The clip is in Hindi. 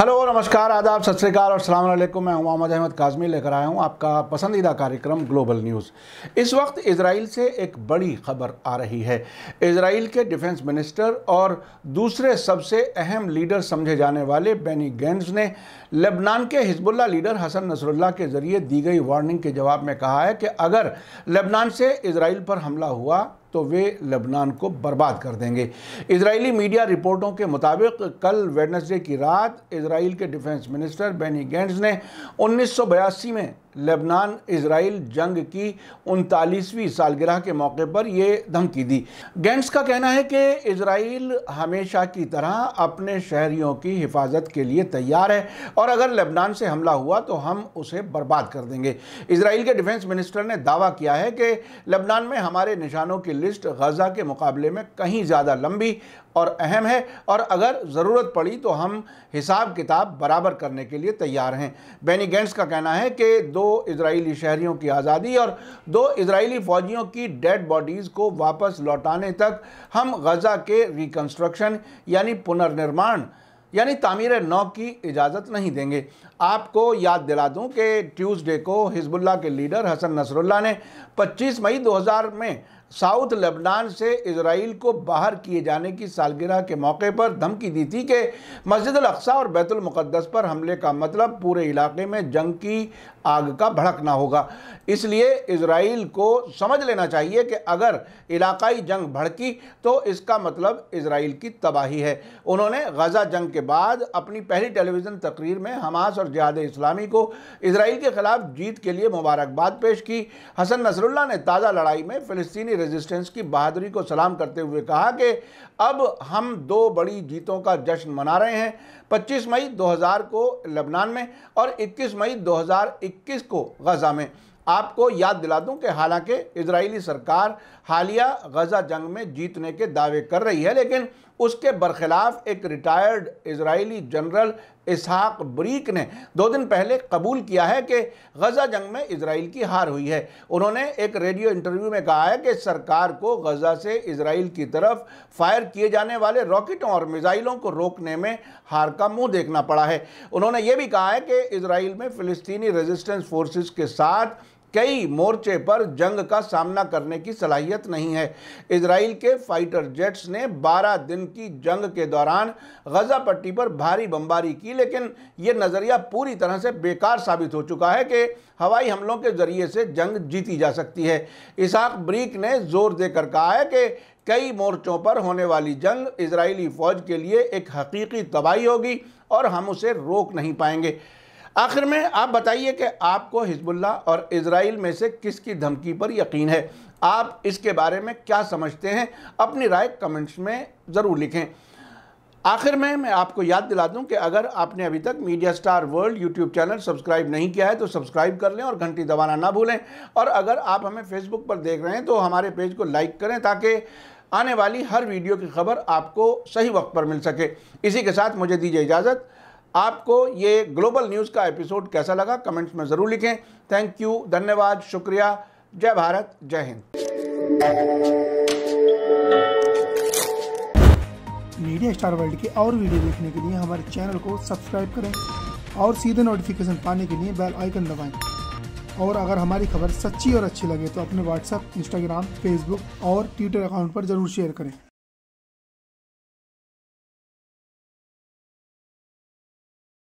हेलो नमस्कार आदाब सत श्रीकाल और सलाम अलैक्म मैं हूं मोहम्मद अहमद काजमी लेकर आया हूं आपका पसंदीदा कार्यक्रम ग्लोबल न्यूज़ इस वक्त इसराइल से एक बड़ी खबर आ रही है इसराइल के डिफेंस मिनिस्टर और दूसरे सबसे अहम लीडर समझे जाने वाले बेनी गेंड्स ने लेबनान के हिजबुल्ला लीडर हसन नसरुल्ला के ज़रिए दी गई वार्निंग के जवाब में कहा है कि अगर लेबनान से इसराइल पर हमला हुआ तो वे लेबनान को बर्बाद कर देंगे इसराइली मीडिया रिपोर्टों के मुताबिक कल वेडनसडे की रात इसराइल के डिफेंस मिनिस्टर बेनी गेंट्स ने उन्नीस में लेबनान इसराइल जंग की उनतालीसवीं सालगिरह के मौके पर यह धमकी दी गेंट्स का कहना है कि इसराइल हमेशा की तरह अपने शहरियों की हिफाजत के लिए तैयार है और अगर लेबनान से हमला हुआ तो हम उसे बर्बाद कर देंगे इसराइल के डिफेंस मिनिस्टर ने दावा किया है कि लेबनान में हमारे निशानों की लिस्ट गजा के मुकाबले में कहीं ज़्यादा लंबी और अहम है और अगर ज़रूरत पड़ी तो हम हिसाब किताब बराबर करने के लिए तैयार हैं बेनी गेंट्स का कहना है कि दो दो इसराइली शहरियों की आज़ादी और दो इसराइली फ़ौजियों की डेड बॉडीज़ को वापस लौटाने तक हम गज़ा के रिकन्स्ट्रक्शन यानी पुनर्निर्माण यानी तामीर नौ की इजाज़त नहीं देंगे आपको याद दिला दूं कि ट्यूसडे को हिजबुल्ला के लीडर हसन नसरुल्ला ने 25 मई 2000 में साउथ लेबनान से इसराइल को बाहर किए जाने की सालगिरह के मौके पर धमकी दी थी कि मस्जिद अक्सा और बैतुलमक़दस पर हमले का मतलब पूरे इलाके में जंग की आग का भड़कना होगा इसलिए इसराइल को समझ लेना चाहिए कि अगर इलाकाई जंग भड़की तो इसका मतलब इसराइल की तबाही है उन्होंने गज़ा जंग के बाद अपनी पहली टेलीविज़न तकरीर में हमास और जहाद इस्लामी को इसराइल के ख़िलाफ़ जीत के लिए मुबारकबाद पेश की हसन नसरुल्ला ने ताज़ा लड़ाई में फ़लस्तनी रेजिस्टेंस की बहादुरी को सलाम करते हुए कहा कि अब हम दो बड़ी जीतों का जश्न मना रहे हैं 25 मई 2000 को लबनान में और 21 मई 2021 को गज़ा में आपको याद दिला दूं कि हालांकि इजरायली सरकार हालिया गज़ा जंग में जीतने के दावे कर रही है लेकिन उसके बरखिलाफ एक retired Israeli general Yitzhak Brick ने दो दिन पहले कबूल किया है कि गज़ा जंग में इसराइल की हार हुई है उन्होंने एक रेडियो इंटरव्यू में कहा है कि सरकार को गज़ा से इसराइल की तरफ फायर किए जाने वाले रॉकेटों और मिज़ाइलों को रोकने में हार का मुंह देखना पड़ा है उन्होंने ये भी कहा है कि इसराइल में फ़िलिस्तीनी रेजिस्टेंस फोर्सेस के साथ कई मोर्चे पर जंग का सामना करने की सलाहियत नहीं है इसराइल के फाइटर जेट्स ने 12 दिन की जंग के दौरान गजा पट्टी पर भारी बमबारी की लेकिन ये नज़रिया पूरी तरह से बेकार साबित हो चुका है कि हवाई हमलों के ज़रिए से जंग जीती जा सकती है इसाक़ ब्रीक ने जोर देकर कहा है कि कई मोर्चों पर होने वाली जंग इसराइली फ़ौज के लिए एक हकीकी तबाही होगी और हम उसे रोक नहीं पाएंगे आखिर में आप बताइए कि आपको हिजबुल्ला और इसराइल में से किसकी धमकी पर यकीन है आप इसके बारे में क्या समझते हैं अपनी राय कमेंट्स में ज़रूर लिखें आखिर में मैं आपको याद दिला दूं कि अगर आपने अभी तक media star world YouTube channel subscribe नहीं किया है तो सब्सक्राइब कर लें और घंटी दबाना ना भूलें और अगर आप हमें फेसबुक पर देख रहे हैं तो हमारे पेज को लाइक करें ताकि आने वाली हर वीडियो की खबर आपको सही वक्त पर मिल सके इसी के साथ मुझे दीजिए इजाज़त आपको ये ग्लोबल न्यूज़ का एपिसोड कैसा लगा कमेंट्स में ज़रूर लिखें थैंक यू धन्यवाद शुक्रिया जय भारत जय हिंद मीडिया स्टार वर्ल्ड के और वीडियो देखने के लिए हमारे चैनल को सब्सक्राइब करें और सीधे नोटिफिकेशन पाने के लिए बेल आइकन दबाएं और अगर हमारी खबर सच्ची और अच्छी लगे तो अपने व्हाट्सएप इंस्टाग्राम फेसबुक और ट्विटर अकाउंट पर जरूर शेयर करें